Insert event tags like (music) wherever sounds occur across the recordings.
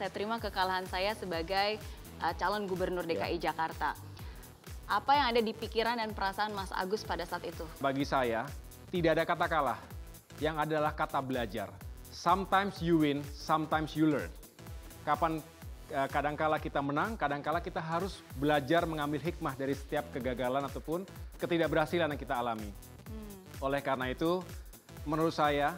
saya terima kekalahan saya sebagai uh, calon gubernur iya. DKI yeah. Jakarta. Apa yang ada di pikiran dan perasaan Mas Agus pada saat itu? Bagi saya, tidak ada kata kalah. Yang adalah kata belajar. Sometimes you win, sometimes you learn. Kapan eh, kadangkala kita menang, kadangkala kita harus belajar mengambil hikmah dari setiap kegagalan ataupun ketidakberhasilan yang kita alami. Hmm. Oleh karena itu, menurut saya,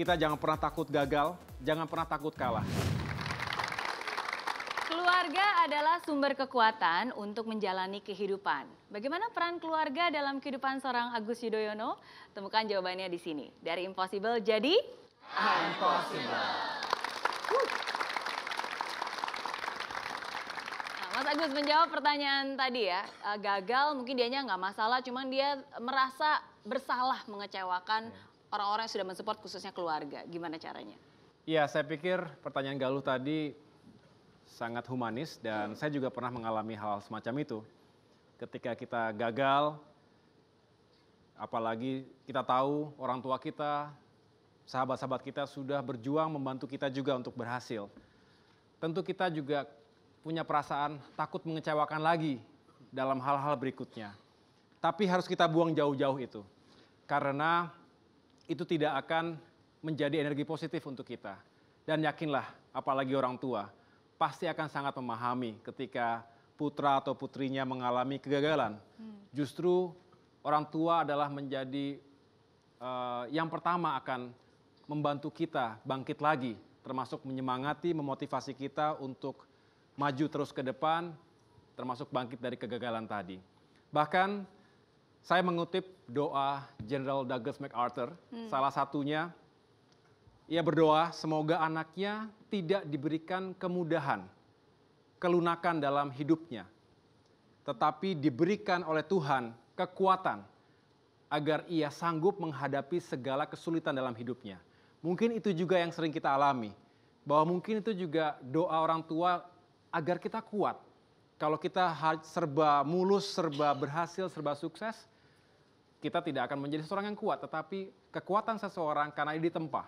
kita jangan pernah takut gagal, jangan pernah takut kalah adalah sumber kekuatan untuk menjalani kehidupan. Bagaimana peran keluarga dalam kehidupan seorang Agus Yudhoyono? Temukan jawabannya di sini. Dari impossible jadi impossible. Nah, Mas Agus menjawab pertanyaan tadi ya, eh, gagal mungkin dianya nggak masalah, cuman dia merasa bersalah mengecewakan ya. orang-orang yang sudah mensupport khususnya keluarga. Gimana caranya? Iya, saya pikir pertanyaan Galuh tadi sangat humanis dan saya juga pernah mengalami hal semacam itu. Ketika kita gagal, apalagi kita tahu orang tua kita, sahabat-sahabat kita sudah berjuang membantu kita juga untuk berhasil. Tentu kita juga punya perasaan takut mengecewakan lagi dalam hal-hal berikutnya. Tapi harus kita buang jauh-jauh itu. Karena itu tidak akan menjadi energi positif untuk kita. Dan yakinlah, apalagi orang tua, pasti akan sangat memahami ketika putra atau putrinya mengalami kegagalan. Hmm. Justru orang tua adalah menjadi uh, yang pertama akan membantu kita bangkit lagi, termasuk menyemangati, memotivasi kita untuk maju terus ke depan, termasuk bangkit dari kegagalan tadi. Bahkan saya mengutip doa General Douglas MacArthur, hmm. salah satunya ia berdoa semoga anaknya tidak diberikan kemudahan, kelunakan dalam hidupnya, tetapi diberikan oleh Tuhan kekuatan agar ia sanggup menghadapi segala kesulitan dalam hidupnya. Mungkin itu juga yang sering kita alami, bahwa mungkin itu juga doa orang tua agar kita kuat. Kalau kita serba mulus, serba berhasil, serba sukses, kita tidak akan menjadi seorang yang kuat, tetapi kekuatan seseorang karena ditempa,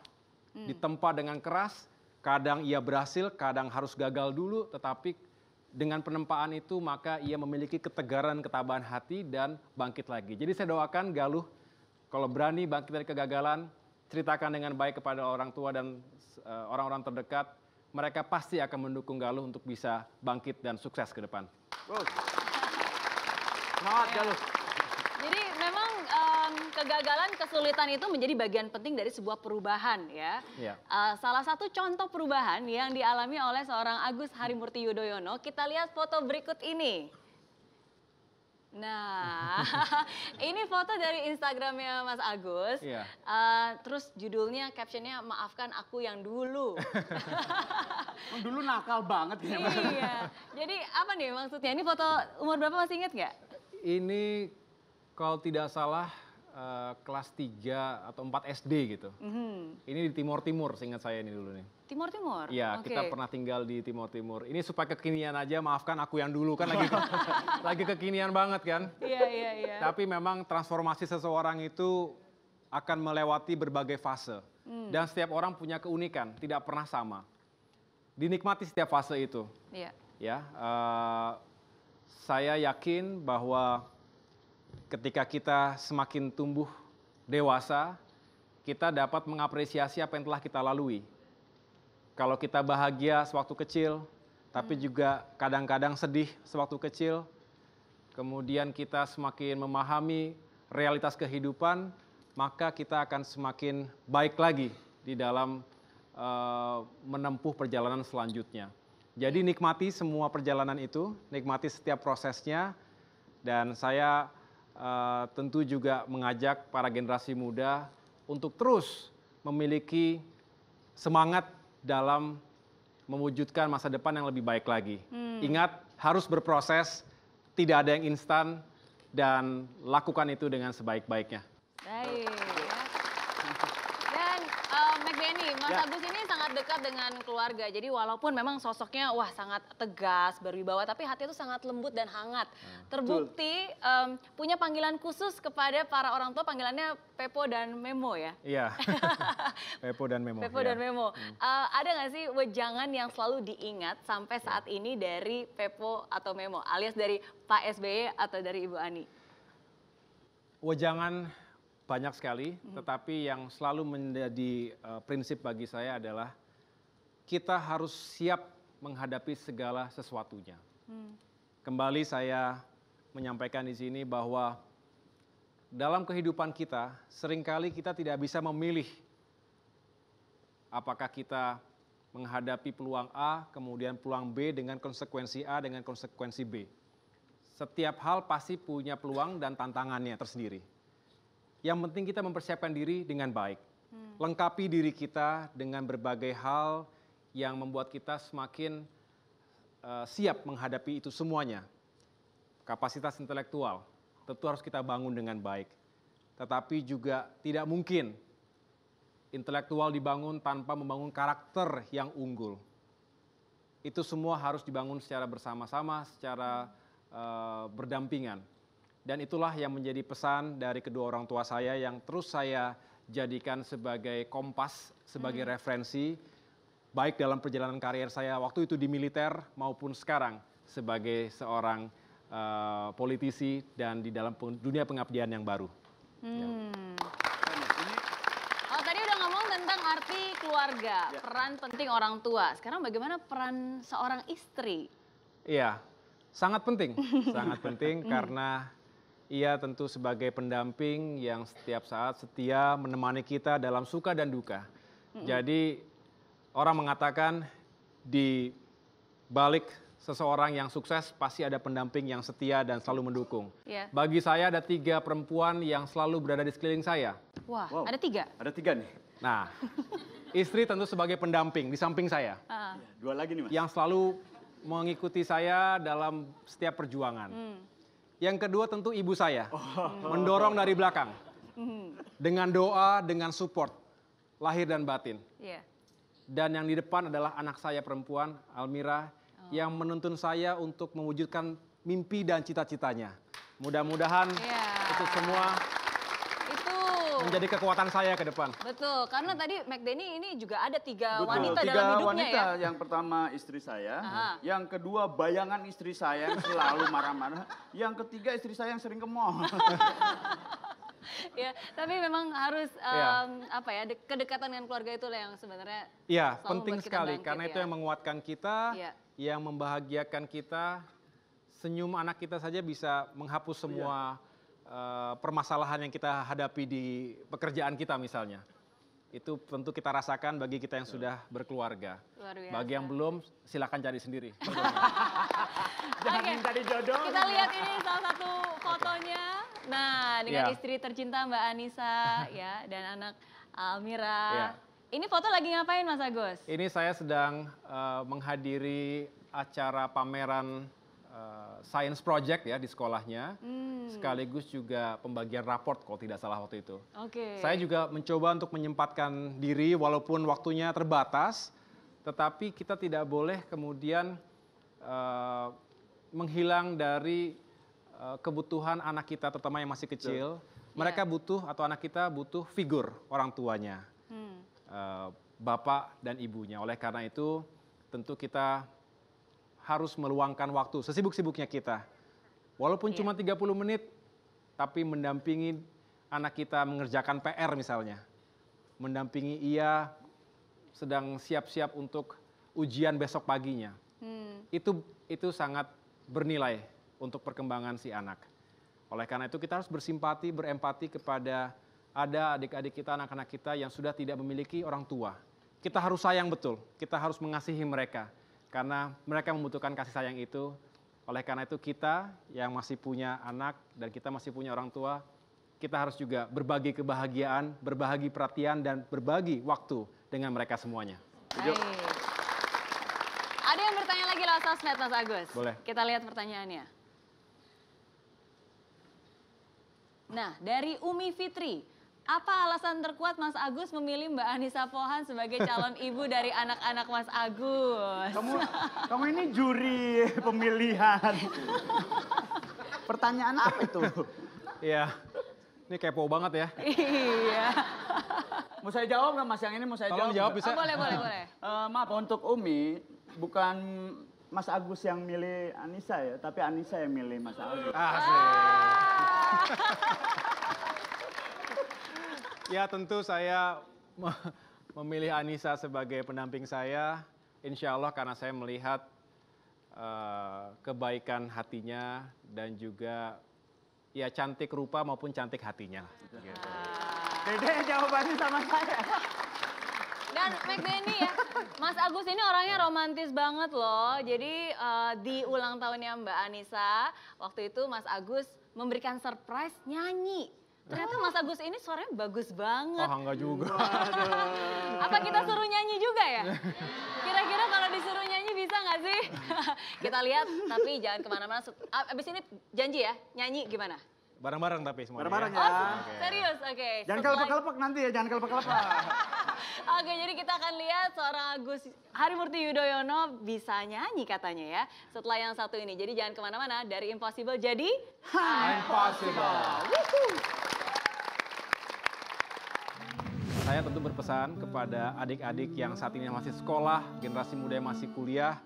hmm. ditempa dengan keras, Kadang ia berhasil, kadang harus gagal dulu, tetapi dengan penempaan itu maka ia memiliki ketegaran, ketabahan hati dan bangkit lagi. Jadi saya doakan Galuh kalau berani bangkit dari kegagalan, ceritakan dengan baik kepada orang tua dan eh, orang-orang terdekat, mereka pasti akan mendukung Galuh untuk bisa bangkit dan sukses ke depan. Good. Selamat Galuh. Jadi memang um, kegagalan, kesulitan itu menjadi bagian penting dari sebuah perubahan ya. Yeah. Iya. Uh, salah satu contoh perubahan yang dialami oleh seorang Agus Harimurti Yudhoyono, kita lihat foto berikut ini. Nah, (laughs) ini foto dari Instagramnya Mas Agus. Uh, terus judulnya, captionnya maafkan aku yang dulu. (laughs) dulu nakal banget ya. Iya. Jadi apa nih maksudnya? Ini foto umur berapa masih ingat nggak? Ini kalau tidak salah uh, kelas 3 atau 4 SD gitu. Mm -hmm. Ini di Timur Timur seingat saya ini dulu nih. Timur Timur? Iya, okay. kita pernah tinggal di Timur Timur. Ini supaya kekinian aja, maafkan aku yang dulu kan lagi (laughs) lagi kekinian banget kan. Iya, iya, iya. Tapi memang transformasi seseorang itu akan melewati berbagai fase. Mm. Dan setiap orang punya keunikan, tidak pernah sama. Dinikmati setiap fase itu. Iya. Yeah. Ya, uh, saya yakin bahwa ketika kita semakin tumbuh dewasa, kita dapat mengapresiasi apa yang telah kita lalui. Kalau kita bahagia sewaktu kecil, tapi hmm. juga kadang-kadang sedih sewaktu kecil, kemudian kita semakin memahami realitas kehidupan, maka kita akan semakin baik lagi di dalam uh, menempuh perjalanan selanjutnya. Jadi nikmati semua perjalanan itu, nikmati setiap prosesnya, dan saya Eh, tentu juga mengajak para generasi muda untuk terus memiliki semangat dalam mewujudkan masa depan yang lebih baik lagi. Hmm. Ingat, harus berproses, tidak ada yang instan, dan lakukan itu dengan sebaik-baiknya. Baik. Dan uh, Mac Benny, Mas ya. Agus ini sangat dekat dengan keluarga. Jadi walaupun memang sosoknya wah sangat tegas, berwibawa, tapi hati itu sangat lembut dan hangat. Hmm, Terbukti um, punya panggilan khusus kepada para orang tua, panggilannya Pepo dan Memo ya? Iya. (laughs) Pepo dan Memo. Pepo ya. dan iya. Memo. Uh, ada nggak sih wejangan yang selalu diingat sampai saat iya. ini dari Pepo atau Memo, alias dari Pak SBY atau dari Ibu Ani? Wejangan banyak sekali, hmm. tetapi yang selalu menjadi uh, prinsip bagi saya adalah kita harus siap menghadapi segala sesuatunya. Mm. Kembali saya menyampaikan di sini bahwa dalam kehidupan kita seringkali kita tidak bisa memilih apakah kita menghadapi peluang A, kemudian peluang B dengan konsekuensi A dengan konsekuensi B. Setiap hal pasti punya peluang dan tantangannya tersendiri. Yang penting kita mempersiapkan diri dengan baik. Hmm. Lengkapi diri kita dengan berbagai hal yang membuat kita semakin uh, siap menghadapi itu semuanya. Kapasitas intelektual tentu harus kita bangun dengan baik. Tetapi juga tidak mungkin intelektual dibangun tanpa membangun karakter yang unggul. Itu semua harus dibangun secara bersama-sama, secara uh, berdampingan. Dan itulah yang menjadi pesan dari kedua orang tua saya yang terus saya jadikan sebagai kompas, sebagai hmm. referensi, baik dalam perjalanan karier saya waktu itu di militer maupun sekarang sebagai seorang uh, politisi dan di dalam dunia pengabdian yang baru. Ya. Hmm. Oh, tadi udah ngomong tentang arti keluarga, ya. peran penting orang tua. Sekarang bagaimana peran seorang istri? Iya, sangat penting, sangat penting (laughs) mm. karena ia tentu sebagai pendamping yang setiap saat setia menemani kita dalam suka dan duka. Mm-hmm. Jadi orang mengatakan di balik seseorang yang sukses pasti ada pendamping yang setia dan selalu mendukung. Yeah. Bagi saya ada tiga perempuan yang selalu berada di sekeliling saya. Wah, wow. ada tiga? Ada tiga nih. Nah, (laughs) istri tentu sebagai pendamping di samping saya. Uh. Dua lagi nih mas. Yang selalu mengikuti saya dalam setiap perjuangan. Mm. Yang kedua tentu ibu saya. Oh. (laughs) Mendorong dari belakang. Mhm. Dengan doa, dengan support. Lahir dan batin. Iya. Dan yang di depan adalah anak saya perempuan, Almira. Oh. Yang menuntun saya untuk mewujudkan mimpi dan cita-citanya. Mudah-mudahan yeah. itu semua menjadi kekuatan saya ke depan. Betul, karena tadi McDenny ini juga ada tiga Betul. wanita tiga dalam hidupnya wanita. ya. Yang pertama istri saya, Aha. yang kedua bayangan istri saya yang selalu marah-marah, yang ketiga istri saya yang sering ke mall. (laughs) ya, tapi memang harus um, ya. apa ya kedekatan dengan keluarga itu yang sebenarnya. Ya, penting sekali bangkit, karena ya. itu yang menguatkan kita, ya. yang membahagiakan kita. Senyum anak kita saja bisa menghapus semua. Iya. Eh, permasalahan yang kita hadapi di pekerjaan kita misalnya. Itu tentu kita rasakan bagi kita yang sudah berkeluarga. Bagi yang belum, silakan cari sendiri. (laughs) Jangan okay. minta dijodoh. Kita lihat ini salah satu fotonya. Nah, dengan yeah. istri tercinta Mbak Anissa (laughs) ya dan anak Almira. Yeah. Ini foto lagi ngapain Mas Agus? Ini saya sedang uh, menghadiri acara pameran uh, science project ya di sekolahnya, hmm. sekaligus juga pembagian raport kalau tidak salah waktu itu. Okay. Saya juga mencoba untuk menyempatkan diri walaupun waktunya terbatas, tetapi kita tidak boleh kemudian uh, menghilang dari uh, kebutuhan anak kita, terutama yang masih kecil. Yeah. Mereka butuh atau anak kita butuh figur orang tuanya, hmm. uh, bapak dan ibunya. Oleh karena itu tentu kita harus meluangkan waktu sesibuk-sibuknya kita. Walaupun yeah. cuma 30 menit, tapi mendampingi anak kita mengerjakan PR misalnya. Mendampingi ia sedang siap-siap untuk ujian besok paginya. Hmm. Itu itu sangat bernilai untuk perkembangan si anak. Oleh karena itu kita harus bersimpati, berempati kepada ada adik-adik kita, anak-anak kita yang sudah tidak memiliki orang tua. Kita harus sayang betul, kita harus mengasihi mereka karena mereka membutuhkan kasih sayang itu. Oleh karena itu kita yang masih punya anak dan kita masih punya orang tua, kita harus juga berbagi kebahagiaan, berbagi perhatian dan berbagi waktu dengan mereka semuanya. Ada yang bertanya lagi lewat sosmed Mas Agus. Boleh. Kita lihat pertanyaannya. Nah, dari Umi Fitri, apa alasan terkuat Mas Agus memilih Mbak Anissa Pohan sebagai calon ibu dari anak-anak Mas Agus? Kamu, kamu ini juri pemilihan. Pertanyaan apa itu? Iya, ini kepo banget ya. Iya. mau saya jawab nggak Mas yang ini mau saya Tolong jawab? jawab bisa. Oh, boleh, boleh, (laughs) boleh. Uh, maaf untuk Umi, bukan Mas Agus yang milih Anissa ya, tapi Anissa yang milih Mas Agus. Ah. Ya tentu saya (laughs) memilih Anissa sebagai pendamping saya. Insya Allah karena saya melihat uh, kebaikan hatinya dan juga ya cantik rupa maupun cantik hatinya. Gitu. Beda ya jawabannya sama saya. Dan Benny ya, Mas Agus ini orangnya romantis banget loh. Jadi uh, di ulang tahunnya Mbak Anissa, waktu itu Mas Agus memberikan surprise nyanyi Ternyata Mas Agus ini suaranya bagus banget. Ah, oh, enggak juga. Apa kita suruh nyanyi juga ya? Kira-kira kalau disuruh nyanyi bisa nggak sih? (laughs) kita lihat, tapi jangan kemana-mana. Abis ini janji ya, nyanyi gimana? Bareng-bareng tapi semua. Ya? Bareng-bareng ya. Oh, Serius, oke. Okay. Jangan kelepek-kelepek nanti ya, jangan kelepek-kelepek. (laughs) Oke, jadi kita akan lihat seorang Agus Harimurti Yudhoyono bisa nyanyi katanya ya. Setelah yang satu ini. Jadi jangan kemana-mana dari Impossible jadi... Impossible. Impossible. saya tentu berpesan kepada adik-adik yang saat ini masih sekolah, generasi muda yang masih kuliah.